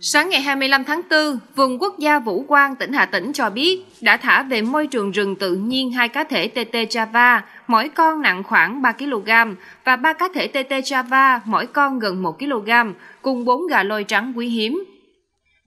Sáng ngày 25 tháng 4, Vườn Quốc gia Vũ Quang, tỉnh Hà Tĩnh cho biết đã thả về môi trường rừng tự nhiên hai cá thể TT Java, mỗi con nặng khoảng 3 kg và ba cá thể TT Java, mỗi con gần 1 kg, cùng bốn gà lôi trắng quý hiếm.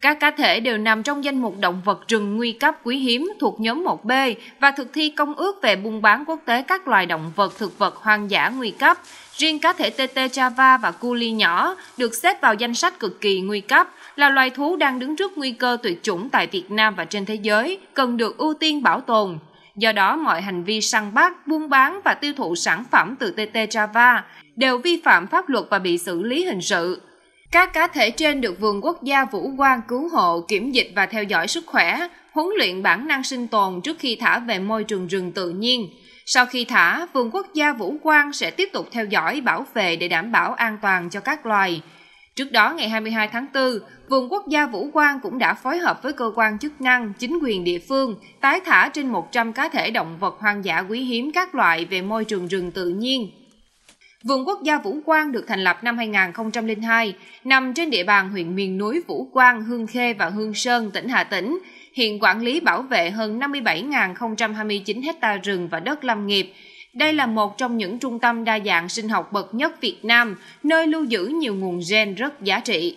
Các cá thể đều nằm trong danh mục động vật rừng nguy cấp quý hiếm thuộc nhóm 1B và thực thi công ước về buôn bán quốc tế các loài động vật thực vật hoang dã nguy cấp. Riêng cá thể TT Java và Culi nhỏ được xếp vào danh sách cực kỳ nguy cấp là loài thú đang đứng trước nguy cơ tuyệt chủng tại Việt Nam và trên thế giới, cần được ưu tiên bảo tồn. Do đó, mọi hành vi săn bắt, buôn bán và tiêu thụ sản phẩm từ TT Java đều vi phạm pháp luật và bị xử lý hình sự. Các cá thể trên được Vườn Quốc gia Vũ Quang cứu hộ, kiểm dịch và theo dõi sức khỏe, huấn luyện bản năng sinh tồn trước khi thả về môi trường rừng tự nhiên. Sau khi thả, Vườn Quốc gia Vũ Quang sẽ tiếp tục theo dõi bảo vệ để đảm bảo an toàn cho các loài. Trước đó, ngày 22 tháng 4, Vườn Quốc gia Vũ Quang cũng đã phối hợp với cơ quan chức năng, chính quyền địa phương, tái thả trên 100 cá thể động vật hoang dã quý hiếm các loại về môi trường rừng tự nhiên. Vườn quốc gia Vũ Quang được thành lập năm 2002, nằm trên địa bàn huyện miền núi Vũ Quang, Hương Khê và Hương Sơn, tỉnh Hà Tĩnh. Hiện quản lý bảo vệ hơn 57.029 hecta rừng và đất lâm nghiệp. Đây là một trong những trung tâm đa dạng sinh học bậc nhất Việt Nam, nơi lưu giữ nhiều nguồn gen rất giá trị.